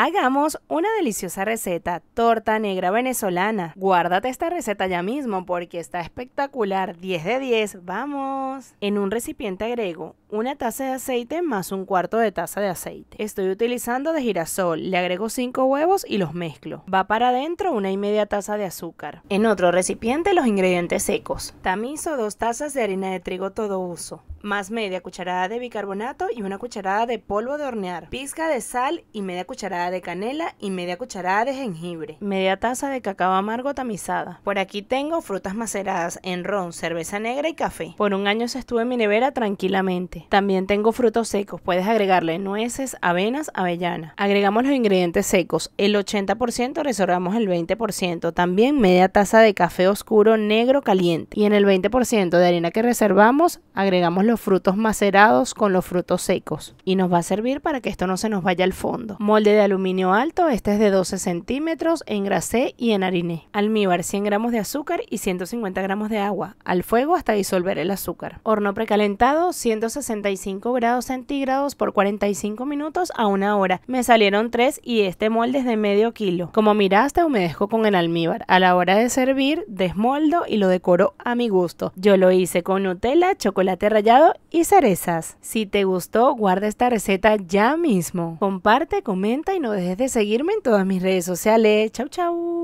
Hagamos una deliciosa receta, torta negra venezolana. Guárdate esta receta ya mismo porque está espectacular, 10 de 10, vamos. En un recipiente agrego una taza de aceite más un cuarto de taza de aceite. Estoy utilizando de girasol, le agrego 5 huevos y los mezclo. Va para adentro una y media taza de azúcar. En otro recipiente los ingredientes secos. Tamizo 2 tazas de harina de trigo todo uso más media cucharada de bicarbonato y una cucharada de polvo de hornear, pizca de sal y media cucharada de canela y media cucharada de jengibre, media taza de cacao amargo tamizada. Por aquí tengo frutas maceradas en ron, cerveza negra y café. Por un año se estuvo en mi nevera tranquilamente. También tengo frutos secos, puedes agregarle nueces, avenas, avellana. Agregamos los ingredientes secos, el 80%, reservamos el 20%, también media taza de café oscuro negro caliente y en el 20% de harina que reservamos agregamos los frutos macerados con los frutos secos y nos va a servir para que esto no se nos vaya al fondo. Molde de aluminio alto, este es de 12 centímetros, engrasé y enhariné. Almíbar 100 gramos de azúcar y 150 gramos de agua. Al fuego hasta disolver el azúcar. Horno precalentado 165 grados centígrados por 45 minutos a una hora. Me salieron tres y este molde es de medio kilo. Como miraste humedezco con el almíbar. A la hora de servir desmoldo y lo decoro a mi gusto. Yo lo hice con Nutella, chocolate rallado y cerezas. Si te gustó, guarda esta receta ya mismo. Comparte, comenta y no dejes de seguirme en todas mis redes sociales. Chau, chau.